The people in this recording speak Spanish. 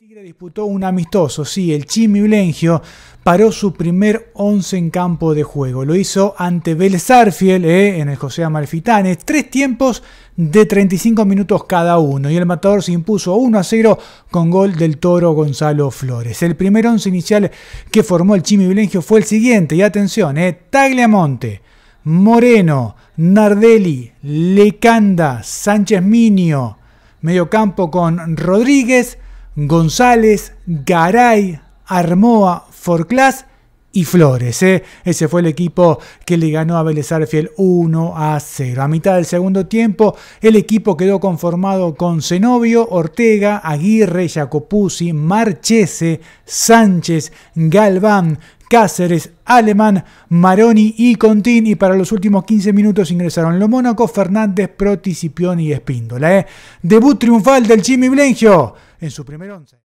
Tigre disputó un amistoso, sí, el Chimi paró su primer once en campo de juego. Lo hizo ante Vélez eh, en el José Amalfitanes, tres tiempos de 35 minutos cada uno y el matador se impuso 1 a 0 con gol del toro Gonzalo Flores. El primer once inicial que formó el Chimi Blengio fue el siguiente y atención, eh, Tagliamonte, Moreno, Nardelli, Lecanda, Sánchez Minio, campo con Rodríguez, González, Garay, Armoa, Forclás y Flores. ¿eh? Ese fue el equipo que le ganó a Vélez Fiel 1 a 0. A mitad del segundo tiempo, el equipo quedó conformado con Zenobio, Ortega, Aguirre, Jacopuzzi, Marchese, Sánchez, Galván, Cáceres, Alemán, Maroni y Contín. Y para los últimos 15 minutos ingresaron los Mónaco, Fernández, Proti, y Espíndola. ¿eh? Debut triunfal del Jimmy Blengio en su primer once.